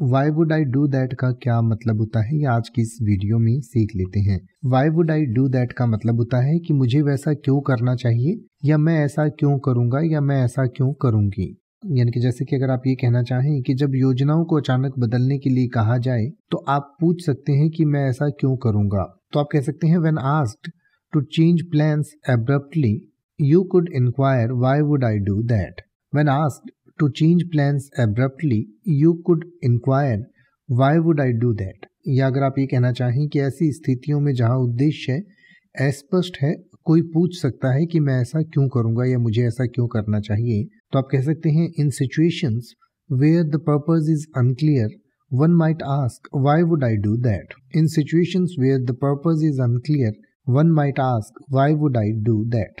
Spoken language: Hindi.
Y would I do that का क्या मतलब होता है ये आज की इस वीडियो में सीख लेते हैं why would I do that का मतलब होता है कि मुझे वैसा क्यों करना चाहिए या मैं ऐसा क्यों करूंगा या मैं ऐसा क्यों करूंगी यानी कि जैसे कि अगर आप ये कहना चाहें कि जब योजनाओं को अचानक बदलने के लिए कहा जाए तो आप पूछ सकते हैं कि मैं ऐसा क्यों करूंगा तो आप कह सकते हैं when asked to change plan abruptly you could inquire why would I do that when asked to change plan abruptly you could inquire why would I do that या अगर आप ये कहना चाहें कि ऐसी स्थितियों में जहाँ उद्देश्य अस्पष्ट है कोई पूछ सकता है कि मैं ऐसा क्यों करूंगा या मुझे ऐसा क्यों करना चाहिए तो आप कह सकते हैं in situations where the purpose is unclear one might ask why would I do that in situations where the purpose is unclear one might ask why would I do that